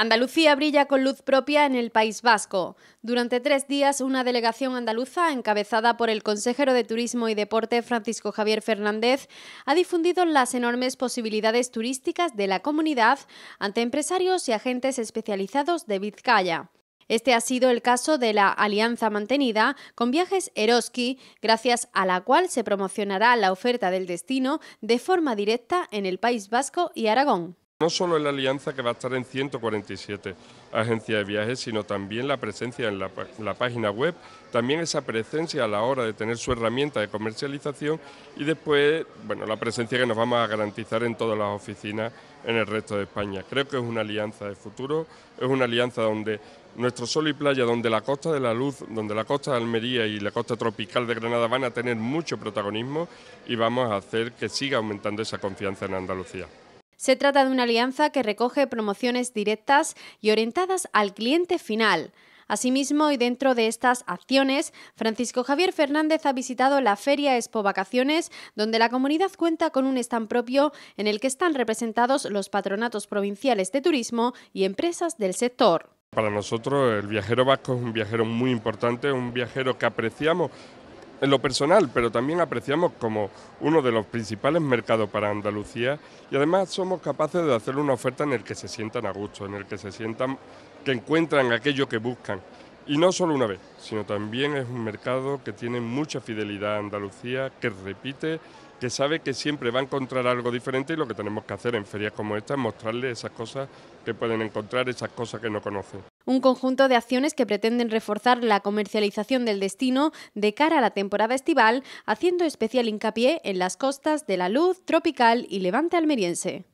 Andalucía brilla con luz propia en el País Vasco. Durante tres días, una delegación andaluza, encabezada por el consejero de Turismo y Deporte Francisco Javier Fernández, ha difundido las enormes posibilidades turísticas de la comunidad ante empresarios y agentes especializados de Vizcaya. Este ha sido el caso de la alianza mantenida con Viajes Eroski, gracias a la cual se promocionará la oferta del destino de forma directa en el País Vasco y Aragón. No solo en la alianza que va a estar en 147 agencias de viajes, sino también la presencia en la, página web, también esa presencia a la hora de tener su herramienta de comercialización y después, bueno, la presencia que nos vamos a garantizar en todas las oficinas en el resto de España. Creo que es una alianza de futuro, es una alianza donde nuestro sol y playa, donde la Costa de la Luz, donde la Costa de Almería y la Costa Tropical de Granada van a tener mucho protagonismo y vamos a hacer que siga aumentando esa confianza en Andalucía. Se trata de una alianza que recoge promociones directas y orientadas al cliente final. Asimismo, y dentro de estas acciones, Francisco Javier Fernández ha visitado la Feria Expo Vacaciones, donde la comunidad cuenta con un stand propio en el que están representados los patronatos provinciales de turismo y empresas del sector. Para nosotros el viajero vasco es un viajero muy importante, un viajero que apreciamos en lo personal, pero también apreciamos como uno de los principales mercados para Andalucía y además somos capaces de hacer una oferta en el que se sientan a gusto, en el que se sientan que encuentran aquello que buscan. Y no solo una vez, sino también es un mercado que tiene mucha fidelidad a Andalucía, que repite, que sabe que siempre va a encontrar algo diferente y lo que tenemos que hacer en ferias como esta es mostrarle esas cosas que pueden encontrar, esas cosas que no conocen un conjunto de acciones que pretenden reforzar la comercialización del destino de cara a la temporada estival, haciendo especial hincapié en las costas de la Luz, Tropical y Levante Almeriense.